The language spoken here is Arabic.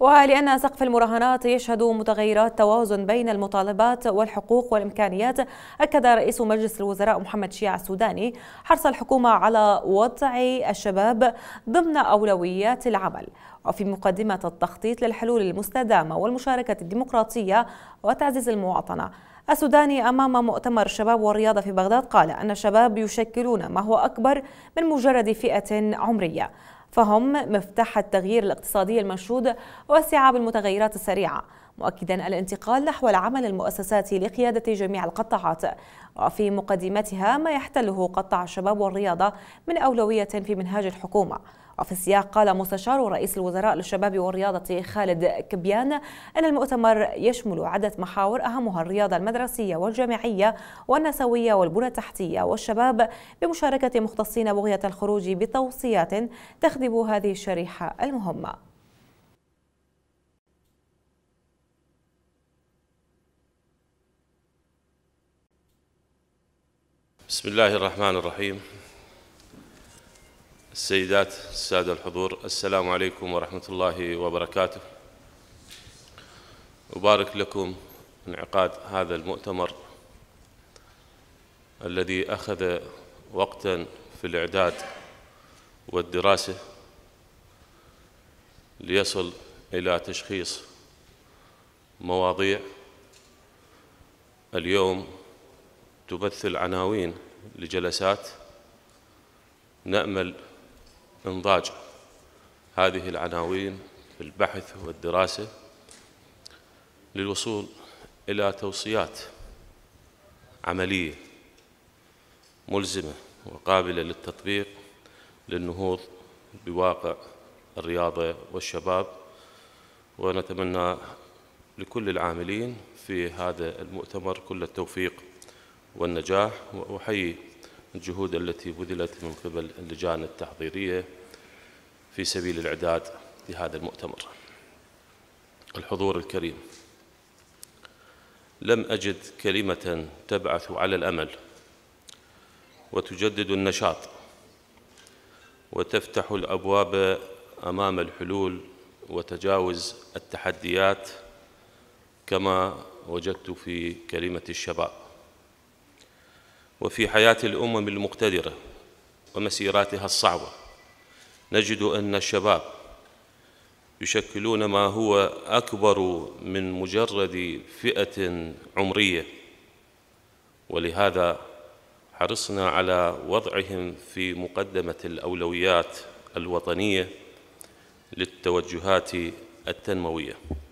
ولأن سقف المراهنات يشهد متغيرات توازن بين المطالبات والحقوق والإمكانيات أكد رئيس مجلس الوزراء محمد شيع السوداني حرص الحكومة على وضع الشباب ضمن أولويات العمل وفي مقدمة التخطيط للحلول المستدامة والمشاركة الديمقراطية وتعزيز المواطنة السوداني أمام مؤتمر الشباب والرياضة في بغداد قال أن الشباب يشكلون ما هو أكبر من مجرد فئة عمرية فهم مفتاح التغيير الاقتصادي المنشود واستيعاب المتغيرات السريعة مؤكدا الانتقال نحو العمل المؤسساتي لقيادة جميع القطاعات وفي مقدمتها ما يحتله قطاع الشباب والرياضة من أولوية في منهاج الحكومة وفي السياق قال مستشار رئيس الوزراء للشباب والرياضة خالد كبيان أن المؤتمر يشمل عدة محاور أهمها الرياضة المدرسية والجامعية والنسوية والبنى التحتية والشباب بمشاركة مختصين بغية الخروج بتوصيات تخدم هذه الشريحة المهمة بسم الله الرحمن الرحيم السيدات السادة الحضور السلام عليكم ورحمة الله وبركاته أبارك لكم انعقاد هذا المؤتمر الذي أخذ وقتا في الإعداد والدراسة ليصل إلى تشخيص مواضيع اليوم تبث عناوين لجلسات نأمل إنضاج هذه العناوين في البحث والدراسة للوصول إلى توصيات عملية ملزمة وقابلة للتطبيق للنهوض بواقع الرياضة والشباب ونتمنى لكل العاملين في هذا المؤتمر كل التوفيق والنجاح وأحيي الجهود التي بذلت من قبل اللجان التحضيرية في سبيل الإعداد لهذا المؤتمر الحضور الكريم لم أجد كلمة تبعث على الأمل وتجدد النشاط وتفتح الأبواب أمام الحلول وتجاوز التحديات كما وجدت في كلمة الشباب وفي حياة الأمم المقتدرة ومسيراتها الصعبة نجد أن الشباب يشكلون ما هو أكبر من مجرد فئة عمرية ولهذا حرصنا على وضعهم في مقدمة الأولويات الوطنية للتوجهات التنموية